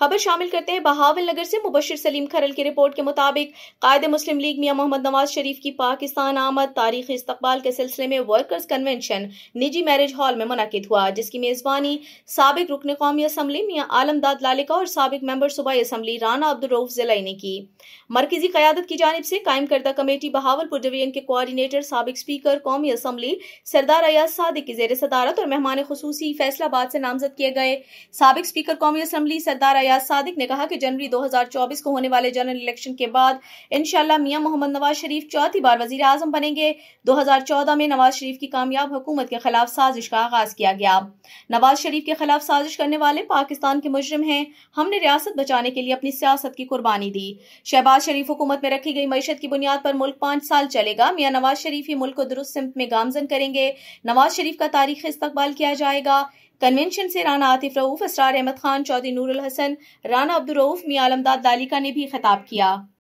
खबर शामिल करते हैं बहावल नगर से मुबशर सलीम खरल की रिपोर्ट के मुताबिक कायद मुस्लिम लीग मियाँ मोहम्मद नवाज शरीफ की पाकिस्तान आमद तारीख इस्तबाल के सिलसिले में वर्कर्स कन्वेंशन निजी मैरिज हॉल में मुनद हुआ जिसकी मेज़बानी सबक रुकन कौमी असम्बली मियाँ आलमदाद लालिका और सबक मेम्बर सूबाई असम्बली राना अब्दुलरऊफ जिलाई ने की मरकजी क्यादत की जानब से कायम करदा कमेटी बहावलपुर डिवीजन के कोआर्डीटर सबक स्पीकर कौमी असम्बली सरदार अयाज सदक की जेर सदारत और मेहमान खसूसी फैसलाबाद से नामजद किए गए सबक स्पीकर कौमी असम्बली सरदार फयाज सादिक ने कहा कि जनवरी 2024 को होने वाले जनरल इलेक्शन के बाद इनशाला मियां मोहम्मद नवाज शरीफ चौथी बार वजीर आजम बनेंगे 2014 में नवाज शरीफ की कामयाब हुकूमत के खिलाफ साजिश का आगाज किया गया नवाज शरीफ के खिलाफ साजिश करने वाले पाकिस्तान के मुजरिम हैं हमने रियासत बचाने के लिए अपनी सियासत की कुर्बानी दी शहबाज शरीफ हुकूमत में रखी गई मीशत की बुनियाद पर मुल्क पांच साल चलेगा मियाँ नवाज शरीफ ही मुल्क को दुरुस्त सिमत में गामजन करेंगे नवाज शरीफ का तारीख इस्तकबाल किया जाएगा कन्वेंशन से राना आतिफ रऊफ असरार अहमद खान चौधरी नूरुल हसन राना अब्दुलरऊफ मियाँ आलमदाद दालिका ने भी खिताब किया